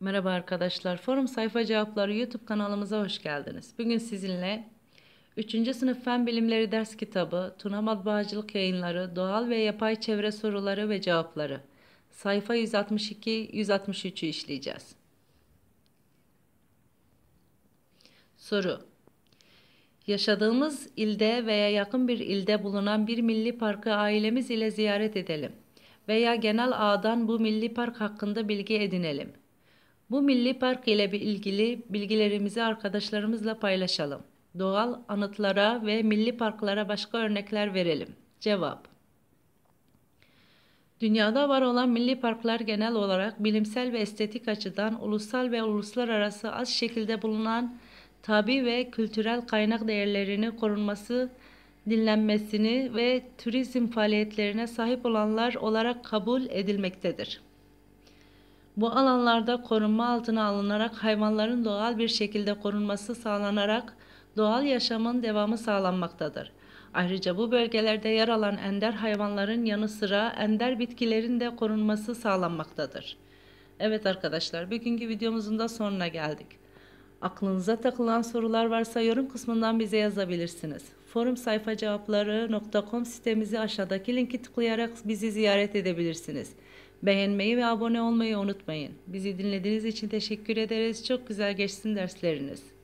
Merhaba arkadaşlar, Forum Sayfa Cevapları YouTube kanalımıza hoş geldiniz. Bugün sizinle 3. Sınıf Fen Bilimleri Ders Kitabı, Tuna Matbaacılık Yayınları, Doğal ve Yapay Çevre Soruları ve Cevapları sayfa 162-163'ü işleyeceğiz. Soru Yaşadığımız ilde veya yakın bir ilde bulunan bir milli parkı ailemiz ile ziyaret edelim veya genel ağdan bu milli park hakkında bilgi edinelim. Bu milli park ile ilgili bilgilerimizi arkadaşlarımızla paylaşalım. Doğal anıtlara ve milli parklara başka örnekler verelim. Cevap Dünyada var olan milli parklar genel olarak bilimsel ve estetik açıdan ulusal ve uluslararası az şekilde bulunan tabi ve kültürel kaynak değerlerini korunması, dinlenmesini ve turizm faaliyetlerine sahip olanlar olarak kabul edilmektedir. Bu alanlarda korunma altına alınarak hayvanların doğal bir şekilde korunması sağlanarak doğal yaşamın devamı sağlanmaktadır. Ayrıca bu bölgelerde yer alan ender hayvanların yanı sıra ender bitkilerin de korunması sağlanmaktadır. Evet arkadaşlar, bugünkü videomuzun da sonuna geldik. Aklınıza takılan sorular varsa yorum kısmından bize yazabilirsiniz. Forum sayfa cevapları.com sitemizi aşağıdaki linki tıklayarak bizi ziyaret edebilirsiniz. Beğenmeyi ve abone olmayı unutmayın. Bizi dinlediğiniz için teşekkür ederiz. Çok güzel geçsin dersleriniz.